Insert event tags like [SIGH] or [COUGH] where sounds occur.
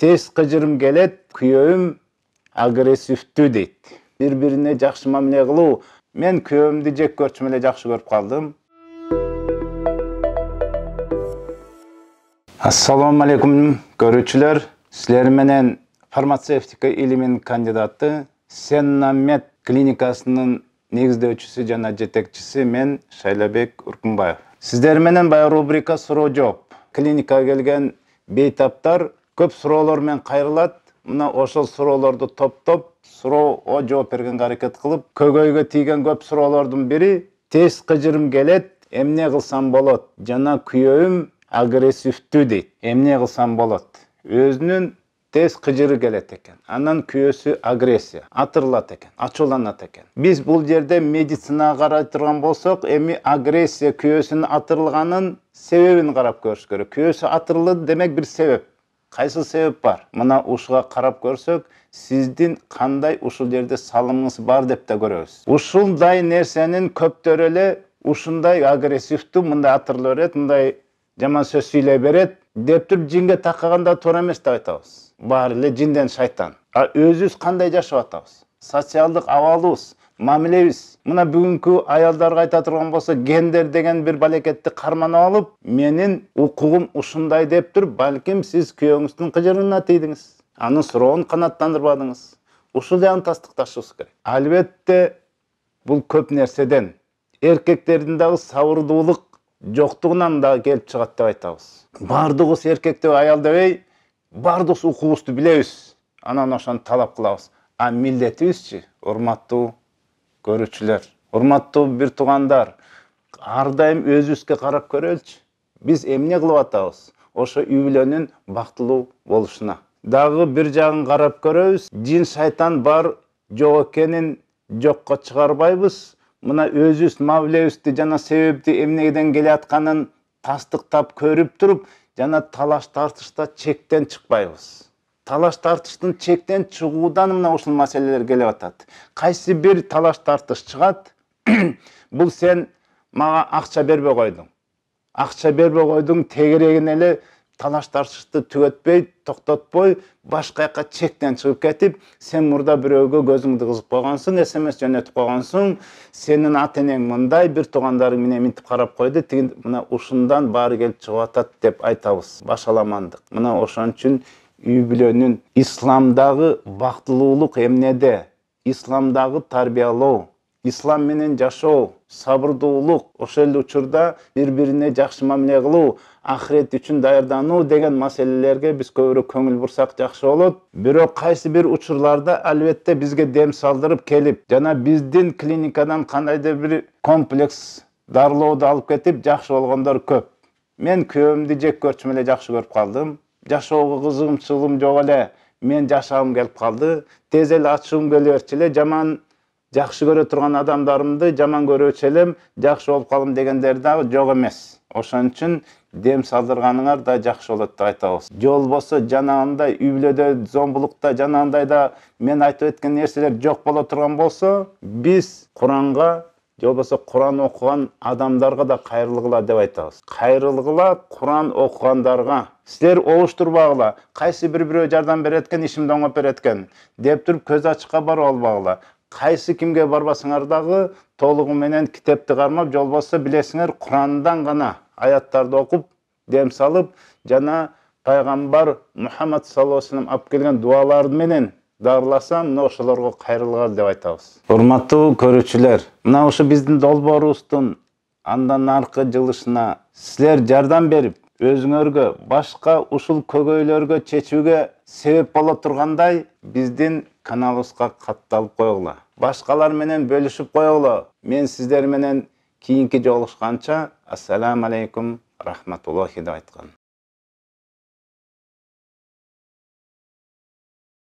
тез кыжырым келет күйөөм агрессивдүү дейт бири бирине жакшы мамиле кылуу мен күйөөмдү жек көрчүмүн эле жакшы көрүп калдым ассалому алейкум көрүүчүлөр силер менен фармацевтика илиминин кандидаты сеннамед клиникасынын негиздөөчүсү жана жетекчиси мен шайлабек уркунбаев сиздер менен баягы рубрика суроо жооп клиникага келген бейтаптар көп сұраулармен қайрылады мына ошол суроолорду топтоп суроого жооп бергенге аракет кылып көйгөйгө тийген көп суроолордун бири тез кыжырым келет эмне кылсам болот жана күйөөм агрессивдүү дейт эмне кылсам болот өзүнүн тез кыжыры келет экен анан күйөөсү агрессия атырлат экен ачууланат экен биз бул жерде медицинага карай турган болсок эми агрессия күйөөсүнүн атырылганын себебин карап көрүш керек күйөөсү атырылды демек бир себеп қайсы себеп бар мына ушыға қарап көрсек сіздің қандай жерде салымыңыз бар деп те көреміз ушундай нерсенин көптөр эле ушундай агрессивдүү мындай атырлы берет мындай жаман сөз сүйлей берет деп туруп жинге такаганда туура эмес деп айтабыз баары эле жинден шайтан а өзүбүз кандай жашап атабыз социалдык абалыбыз мамилебиз мына бүгүнкү аялдарга айта турган болсо гендер деген бир балекетти карманып алып менин укугум ушундай деп туруп балким сиз күйөөңүздүн кыжырына тийдиңиз анын суроон канааттандырбадыңыз ушул жагын тастыкташыбыз керек албетте бул көп нерседен эркектердин дагы сабырдуулук жоктугунан дагы келип чыгат деп айтабыз баардыгыбыз эркек деп аял дебей баардыгыбыз укугубузду билебиз анан ошону талап кылабыз а милдетибизчи урматтуу көрүүчүлөр урматтуу бир туугандар ар дайым өзүбүзгө карап көрөлүчү биз эмне кылып атабыз ошо үй бүлөнүн бактылуу болушуна дагы бир жагын карап көрөбүз жин шайтан бар жок экенин жокко чыгарбайбыз мына өзүбүз мамилебизди жана себепти эмнеден келеатканын тастыктап көрүп туруп жана талаш тартышта чектен чыкпайбыз талаш тартыштын чектен чыгуудан мына ушул маселелер келип атат кайсы бир талаш тартыш чыгат [CLEARS THROAT] бул сен мага акча бербей койдуң акча бербей койдуң тегерегине эле талаш тартышты түгөтпөй токтотпой башка жака чектен чыгып кетип сен мурда бирөөгө көзүңдү кызып койгонсуң смс жөнөтүп койгонсуң сенин ата энең мындай бир туугандарың мене мынтип карап койду тиги мына ушундан баары келип чыгып атат деп айтабыз башаламандык мына ошон үчүн үй бүлөнүн исламдагы бактылуулук эмнеде исламдагы тарбиялоо ислам менен жашоо сабырдуулук ошол эле учурда бири бирине жакшы мамиле кылуу ахирет үчүн даярдануу деген маселелерге биз көбүрөөк көңүл бурсак жакшы болот бирок кайсы бир учурларда албетте бизге дем салдырып келип жана биздин клиникадан кандайдыр бир комплекс дарылоодо алып кетип жакшы болгондор көп мен күйөөмдү жек көрчүм эле жакшы көрүп калдым жашоого кызыгымчылыгым жок эле мен жашагым келип калды тез эле ачуум келе берчү эле жаман жакшы көрө турган адамдарымды жаман көрүүчү элем жакшы болуп калдым дегендер дагы жок эмес ошон үчүн дем салдырганыңар да жакшы болот деп айтабыз же болбосо жанагындай үй бүлөдө зомбулукта жанагындай да мен айтып өткөн нерселер жок боло турган болсо биз куранга же болбосо құран оқыған адамдарға да кайрылгыла деп айтабыз кайрылгыла куран окугандарга силер оғыштырбағыла қайсы бир бирөө жардам берет экен ишимди оңоп берет экен деп тұрып көз ашыққа барып албагыла кайсы кимге барбасаңар дагы толугу менен китепти кармап же білесіңер құрандан курандан гана аяттарды оқып дем салып жана пайгамбар мухаммад саллаллаху алейхи алып келген дубалары менен Дарыласам, мына ошолорго деп айтабыз урматтуу көрүүчүлөр мына ушу биздин долбоорубуздун андан аркы жылышына силер жардам берип өзүңөргө башка ушул көйгөйлөргө чечүүгө себеп боло тургандай биздин каналыбызга катталып койгула башкалар менен бөлүшүп койгула мен сиздер менен кийинки жолугушканча ассаламу алейкум рахматуллахи деп айткан